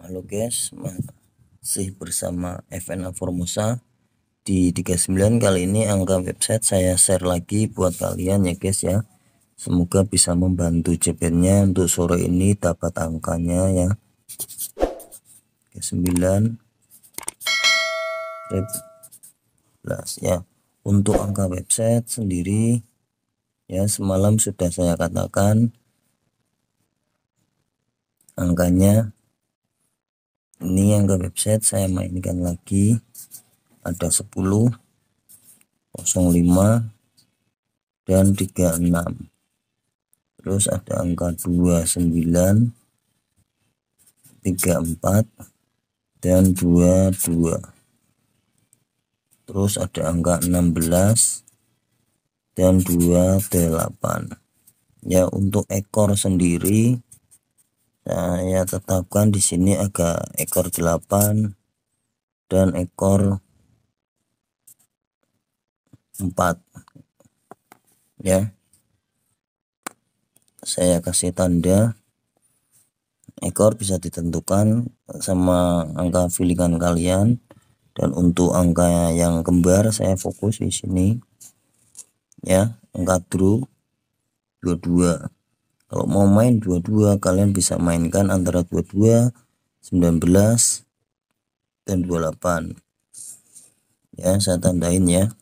Halo guys, masih bersama FNA Formosa di 39 kali ini angka website saya share lagi buat kalian ya guys ya. Semoga bisa membantu jebernya untuk sore ini dapat angkanya ya. Oke, 9 13 ya. Untuk angka website sendiri ya semalam sudah saya katakan angkanya ini yang ke website saya mainkan lagi ada 10 05 dan 36 terus ada angka 29 34 dan 22 terus ada angka 16 dan 28 ya untuk ekor sendiri saya nah, tetapkan di sini agak ekor 8 dan ekor 4 ya saya kasih tanda ekor bisa ditentukan sama angka filingan kalian dan untuk angka yang kembar saya fokus di sini ya angka true 22 kalau mau main dua-dua kalian bisa mainkan antara 22 19 dan 28 ya saya tandain ya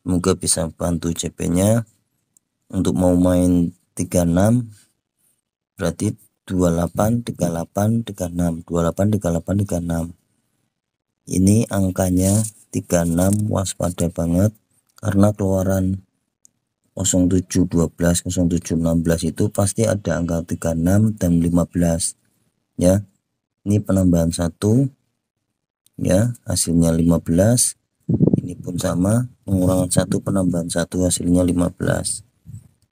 semoga bisa bantu CP nya untuk mau main 36 berarti 28 38 36 28 38 36 ini angkanya 36 waspada banget karena keluaran 0712 0716 itu pasti ada angka 36 dan 15 ya ini penambahan satu ya hasilnya 15 ini pun sama pengurangan satu penambahan satu hasilnya 15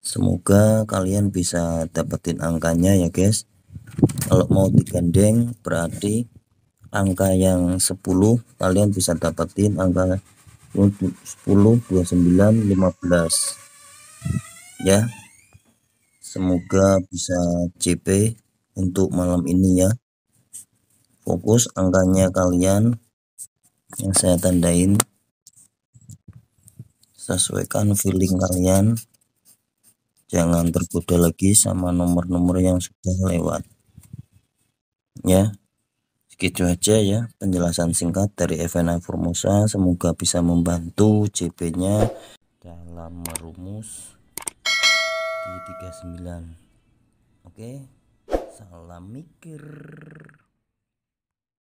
semoga kalian bisa dapetin angkanya ya guys kalau mau digandeng berarti angka yang 10 kalian bisa dapetin angka 10 29 15 ya semoga bisa CP untuk malam ini ya fokus angkanya kalian yang saya tandain sesuaikan feeling kalian jangan tergoda lagi sama nomor-nomor yang sudah lewat ya segitu aja ya penjelasan singkat dari FNA Formosa semoga bisa membantu CP nya dalam merumus di 39 oke salam mikir